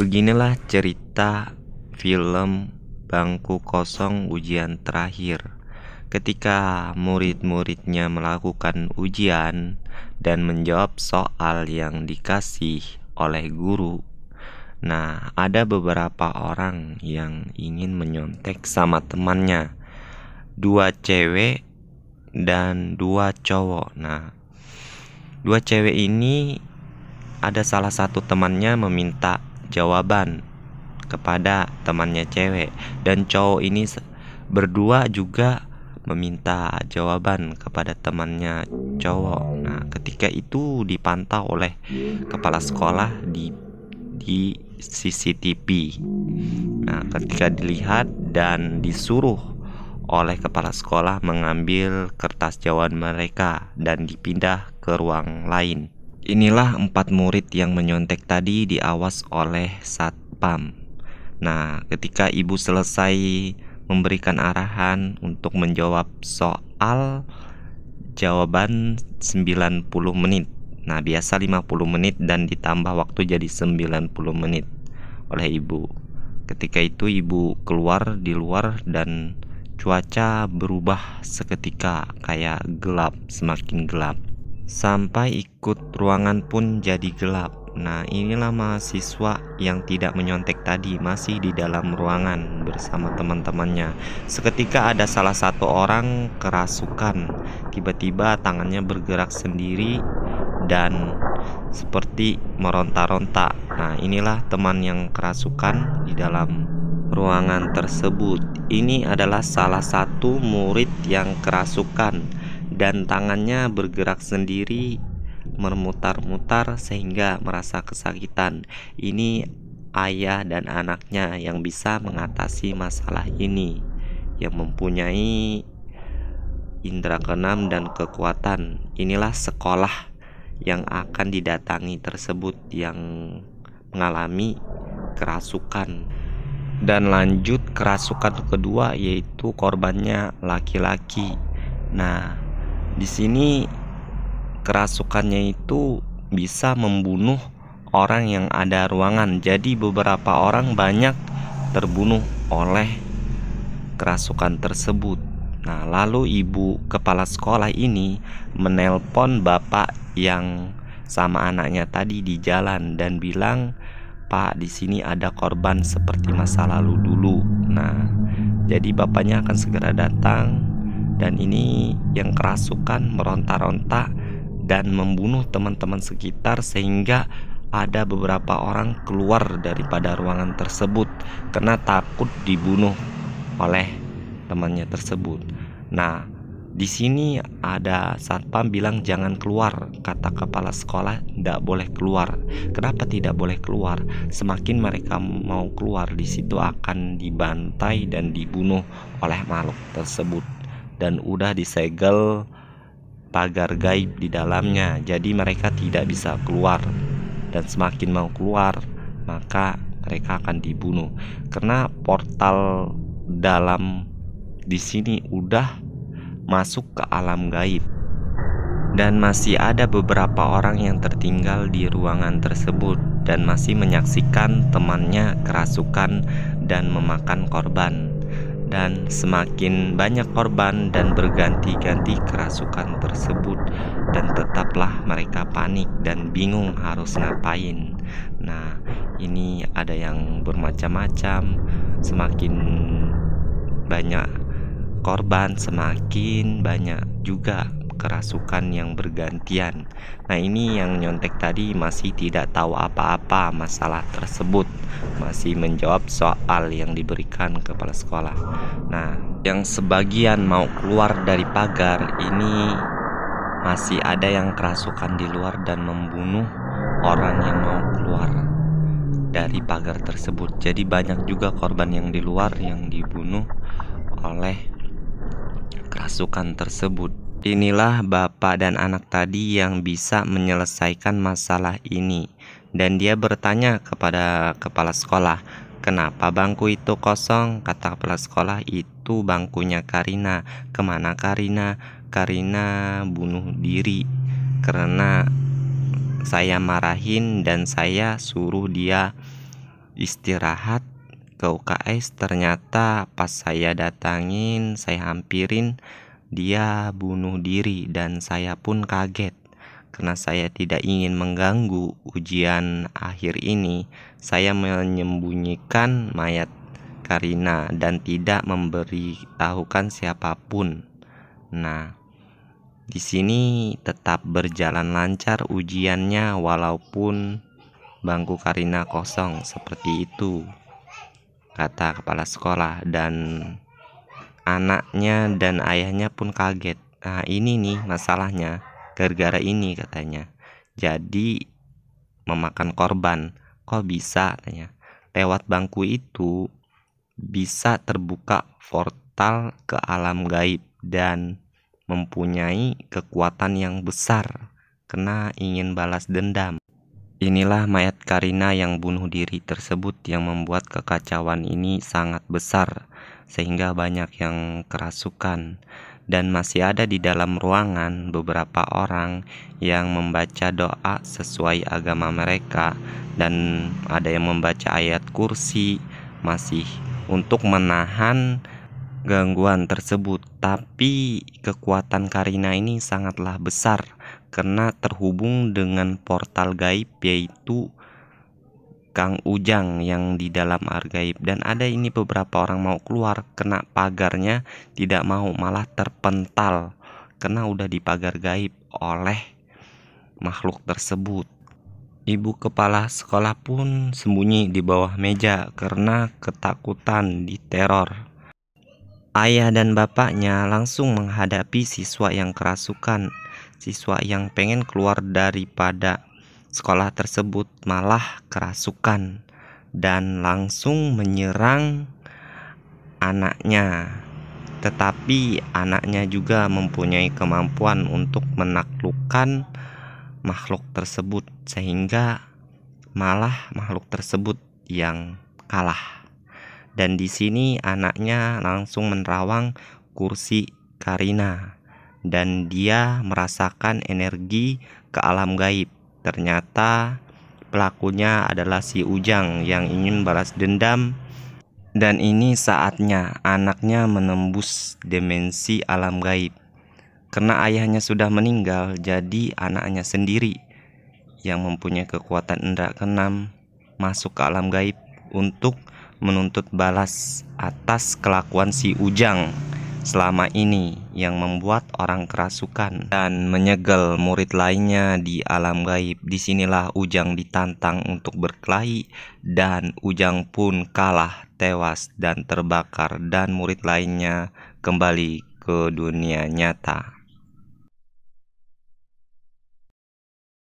Beginilah cerita film Bangku Kosong Ujian Terakhir. Ketika murid-muridnya melakukan ujian dan menjawab soal yang dikasih oleh guru. Nah, ada beberapa orang yang ingin menyontek sama temannya. Dua cewek dan dua cowok. Nah, dua cewek ini ada salah satu temannya meminta jawaban kepada temannya cewek dan cowok ini berdua juga meminta jawaban kepada temannya cowok. Nah, ketika itu dipantau oleh kepala sekolah di di CCTV. Nah, ketika dilihat dan disuruh oleh kepala sekolah mengambil kertas jawaban mereka dan dipindah ke ruang lain. Inilah empat murid yang menyontek tadi diawas oleh satpam. Nah, ketika ibu selesai memberikan arahan untuk menjawab soal jawaban 90 menit. Nah, biasa 50 menit dan ditambah waktu jadi 90 menit oleh ibu. Ketika itu ibu keluar di luar dan cuaca berubah seketika kayak gelap, semakin gelap sampai ikut ruangan pun jadi gelap. Nah, inilah mahasiswa yang tidak menyontek tadi masih di dalam ruangan bersama teman-temannya. Seketika ada salah satu orang kerasukan. Tiba-tiba tangannya bergerak sendiri dan seperti meronta-ronta. Nah, inilah teman yang kerasukan di dalam ruangan tersebut. Ini adalah salah satu murid yang kerasukan dan tangannya bergerak sendiri memutar-mutar sehingga merasa kesakitan. Ini ayah dan anaknya yang bisa mengatasi masalah ini yang mempunyai indera keenam dan kekuatan. Inilah sekolah yang akan didatangi tersebut yang mengalami kerasukan. Dan lanjut kerasukan kedua yaitu korbannya laki-laki. Nah, di sini kerasukannya itu bisa membunuh orang yang ada ruangan. Jadi beberapa orang banyak terbunuh oleh kerasukan tersebut. Nah, lalu ibu kepala sekolah ini menelpon bapak yang sama anaknya tadi di jalan dan bilang, "Pak, di sini ada korban seperti masa lalu dulu." Nah, jadi bapaknya akan segera datang dan ini yang kerasukan meronta-ronta dan membunuh teman-teman sekitar sehingga ada beberapa orang keluar daripada ruangan tersebut karena takut dibunuh oleh temannya tersebut. Nah, di sini ada satpam bilang jangan keluar, kata kepala sekolah tidak boleh keluar. Kenapa tidak boleh keluar? Semakin mereka mau keluar di situ akan dibantai dan dibunuh oleh makhluk tersebut dan udah disegel pagar gaib di dalamnya jadi mereka tidak bisa keluar dan semakin mau keluar maka mereka akan dibunuh karena portal dalam di sini udah masuk ke alam gaib dan masih ada beberapa orang yang tertinggal di ruangan tersebut dan masih menyaksikan temannya kerasukan dan memakan korban dan semakin banyak korban dan berganti-ganti kerasukan tersebut dan tetaplah mereka panik dan bingung harus ngapain. Nah, ini ada yang bermacam-macam. Semakin banyak korban, semakin banyak juga kerasukan yang bergantian. Nah, ini yang nyontek tadi masih tidak tahu apa-apa masalah tersebut, masih menjawab soal yang diberikan kepala sekolah. Nah, yang sebagian mau keluar dari pagar ini masih ada yang kerasukan di luar dan membunuh orang yang mau keluar dari pagar tersebut. Jadi banyak juga korban yang di luar yang dibunuh oleh kerasukan tersebut. Inilah bapak dan anak tadi yang bisa menyelesaikan masalah ini. Dan dia bertanya kepada kepala sekolah, "Kenapa bangku itu kosong?" Kata kepala sekolah, "Itu bangkunya Karina. Kemana Karina? Karina bunuh diri karena saya marahin dan saya suruh dia istirahat ke UKS. Ternyata pas saya datangin, saya hampirin." Dia bunuh diri dan saya pun kaget. Karena saya tidak ingin mengganggu ujian akhir ini, saya menyembunyikan mayat Karina dan tidak memberitahukan siapapun. Nah, di sini tetap berjalan lancar ujiannya walaupun bangku Karina kosong seperti itu, kata kepala sekolah dan anaknya dan ayahnya pun kaget. Nah, ini nih masalahnya. Gara-gara ini katanya. Jadi memakan korban. Kok bisa katanya? Lewat bangku itu bisa terbuka portal ke alam gaib dan mempunyai kekuatan yang besar kena ingin balas dendam. Inilah mayat Karina yang bunuh diri tersebut yang membuat kekacauan ini sangat besar sehingga banyak yang kerasukan dan masih ada di dalam ruangan beberapa orang yang membaca doa sesuai agama mereka dan ada yang membaca ayat kursi masih untuk menahan gangguan tersebut tapi kekuatan Karina ini sangatlah besar karena terhubung dengan portal gaib yaitu Kang Ujang yang di dalam Argaib dan ada ini beberapa orang mau keluar kena pagarnya tidak mau malah terpental kena udah di pagar gaib oleh makhluk tersebut. Ibu kepala sekolah pun sembunyi di bawah meja karena ketakutan di teror. Ayah dan bapaknya langsung menghadapi siswa yang kerasukan, siswa yang pengen keluar daripada sekolah tersebut malah kerasukan dan langsung menyerang anaknya. Tetapi anaknya juga mempunyai kemampuan untuk menaklukkan makhluk tersebut, sehingga malah makhluk tersebut yang kalah. Dan di sini anaknya langsung menerawang kursi Karina, dan dia merasakan energi ke alam gaib Ternyata pelakunya adalah si Ujang yang ingin balas dendam dan ini saatnya anaknya menembus dimensi alam gaib. Karena ayahnya sudah meninggal, jadi anaknya sendiri yang mempunyai kekuatan indra keenam masuk ke alam gaib untuk menuntut balas atas kelakuan si Ujang selama ini yang membuat orang kerasukan dan menyegel murid lainnya di alam gaib. Disinilah Ujang ditantang untuk berkelahi dan Ujang pun kalah, tewas dan terbakar dan murid lainnya kembali ke dunia nyata.